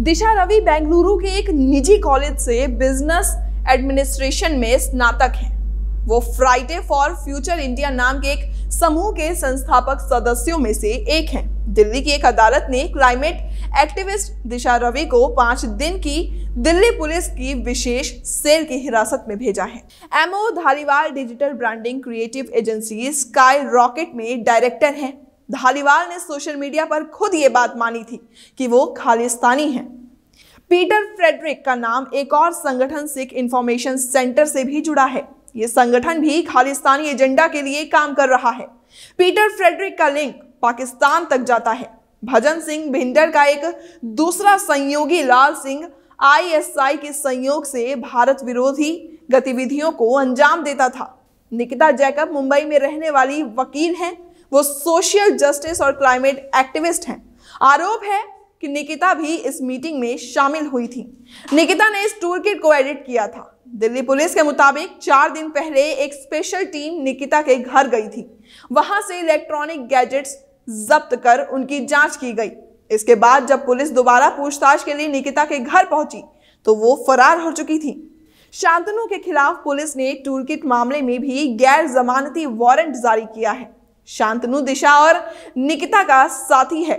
दिशा रवि बेंगलुरु के एक निजी कॉलेज से बिजनेस एडमिनिस्ट्रेशन में स्नातक हैं वो फ्राइडे फॉर फ्यूचर इंडिया नाम के एक समूह के संस्थापक सदस्यों में से एक हैं दिल्ली की एक अदालत ने क्लाइमेट एक्टिविस्ट दिशा रवि को पाँच दिन की दिल्ली पुलिस की विशेष सेल की हिरासत में भेजा है Mo Dhariwal digital branding creative agency sky rocket में डायरेक्टर हैं धालीवाल ने सोशल मीडिया पर खुद ये बात मानी थी कि वो खालिस्तानी हैं पीटर फ्रेडरिक का नाम एक और संगठन सिख इंफॉर्मेशन सेंटर से भी जुड़ा है ये संगठन भी खालिस्तानी एजेंडा के लिए काम कर रहा है पीटर फ्रेडरिक का लिंक पाकिस्तान तक जाता है भजन सिंह भिंडर का एक दूसरा संयोगी लाल सिंह आईएसआई के संयोग से भारत विरोधी गतिविधियों को अंजाम देता था निकिता जैकब मुंबई में रहने वाली वकील हैं वो सोशल जस्टिस और क्लाइमेट एक्टिविस्ट हैं आरोप है कि निकिता भी इस मीटिंग में शामिल हुई थी निकिता ने इस टूर किट को एडिट किया था दिल्ली पुलिस के मुताबिक चार दिन पहले एक स्पेशल टीम निकिता के घर गई थी वहां से इलेक्ट्रॉनिक गैजेट्स जब्त कर उनकी जांच की गई इसके बाद जब पुलिस दोबारा पूछताछ के लिए निकिता के घर पहुंची तो वो फरार हो चुकी थी शांतनु के खिलाफ पुलिस ने टूलकिट मामले में भी गैर जमानती वारंट जारी किया है शांतनु दिशा और निकिता का साथी है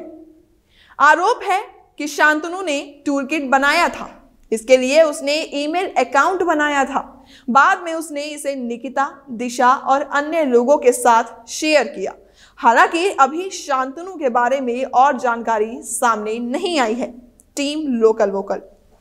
आरोप है कि शांतनु ने टूर किट बनाया था इसके लिए उसने ईमेल अकाउंट बनाया था बाद में उसने इसे निकिता दिशा और अन्य लोगों के साथ शेयर किया हालांकि अभी शांतनु के बारे में और जानकारी सामने नहीं आई है टीम लोकल वोकल